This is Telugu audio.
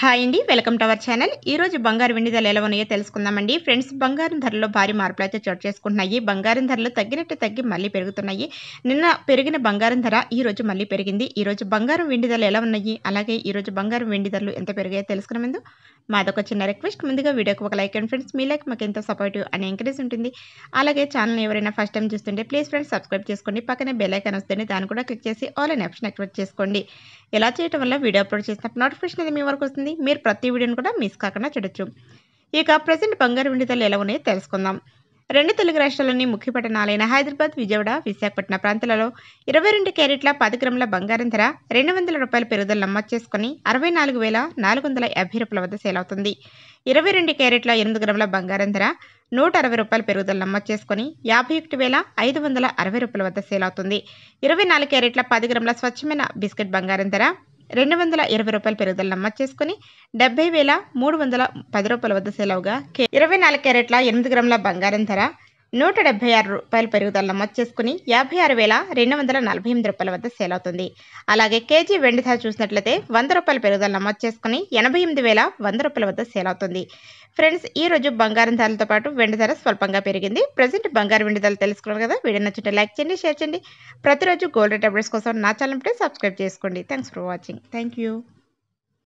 హాయ్ అండి వెల్కమ్ టు అవర్ ఛానల్ ఈరోజు బంగారు వెండి ధరలు ఎలా ఉన్నాయో తెలుసుకుందామండి ఫ్రెండ్స్ బంగారం ధరలో భారీ మార్పులు అయితే చోటు చేసుకుంటున్నాయి బంగారం ధరలు తగ్గినట్టు తగ్గి మళ్ళీ పెరుగుతున్నాయి నిన్న పెరిగిన బంగారం ధర ఈ రోజు మళ్ళీ పెరిగింది ఈరోజు బంగారం వెండి ధరలు ఎలా ఉన్నాయి అలాగే ఈరోజు బంగారం వెండి ధరలు ఎంత పెరిగాయో తెలుసుకునే ముందు మాదొక చిన్న రిక్వెస్ట్ ముందుగా వీడియోకి ఒక లైక్ అండ్ ఫ్రెండ్స్ మీ లైక్ మాకు ఎంతో సపోర్టివ్ అని ఎంకరేజ్ ఉంటుంది అలాగే ఛానల్ ఎవరైనా ఫస్ట్ టైం చూస్తుంటే ప్లీజ్ ఫ్రెండ్స్ సబ్స్క్రైబ్ చేసుకోండి పక్కనే బెల్లైకన్ వస్తుంది దాన్ని కూడా క్లిక్ చేసి ఆల్ అండ్ ఆప్షన్ యాక్టివేట్ చేసుకోండి ఇలా చేయడం వల్ల వీడియో అప్లోడ్ చేసినప్పుడు నోటిఫికేషన్ అది మీ వరకు వస్తుంది మీరు ప్రతి వీడియోని కూడా మిస్ కాకుండా చూడొచ్చు ఇక ప్రజెంట్ బంగారు వెండి ధరలు ఎలా ఉన్నాయో తెలుసుకుందాం రెండు తెలుగు రాష్ట్రాల్లోని ముఖ్య పట్టణాలైన హైదరాబాద్ విజయవాడ విశాఖపట్నం ప్రాంతాలలో ఇరవై రెండు క్యారెట్ల పది గ్రాముల బంగారం ధర రెండు వందల రూపాయల పెరుగుదల నమోదు చేసుకుని అరవై నాలుగు వేల నాలుగు వందల యాభై రూపాయల వద్ద సేల్ అవుతుంది ఇరవై రెండు క్యారెట్ల ఎనిమిది గ్రాముల బంగారం ధర నూట అరవై రూపాయల పెరుగుదల నమోదు చేసుకుని యాభై ఒకటి వేల ఐదు వందల అరవై రూపాయల వద్ద సేల్ అవుతుంది ఇరవై నాలుగు క్యారెట్ల పది గ్రాముల స్వచ్ఛమైన బిస్కెట్ బంగారం ధర రెండు వందల ఇరవై రూపాయల పెరుగుదల నమోదు చేసుకుని డెబ్బై వేల మూడు వందల పది రూపాయల వద్ద సెలవుగా ఇరవై నాలుగు క్యారెట్ల ఎనిమిది గ్రాముల బంగారం ధర నూట డెబ్బై ఆరు రూపాయల పెరుగుదల నమోదు చేసుకుని యాభై ఆరు వేల రెండు వందల నలభై ఎనిమిది రూపాయల వద్ద సేల్ అవుతుంది అలాగే కేజీ వెండి ధర చూసినట్లయితే వంద రూపాయల పెరుగుదల నమోదు చేసుకుని ఎనభై ఎనిమిది వేల వంద రూపాయల వద్ద సేల్ అవుతుంది ఫ్రెండ్స్ ఈ రోజు బంగారం ధరలతో పాటు వెండి ధర స్వల్పంగా పెరిగింది ప్రజెంట్ బంగారు వెండి ధరలు తెలుసుకోవాలి కదా వీడియో నచ్చింటే లైక్ చేయండి షేర్ చేయండి ప్రతిరోజు గోల్డ్ టాబ్లెట్స్ కోసం నా ఛానల్ సబ్స్క్రైబ్ చేసుకోండి thanks for watching thank you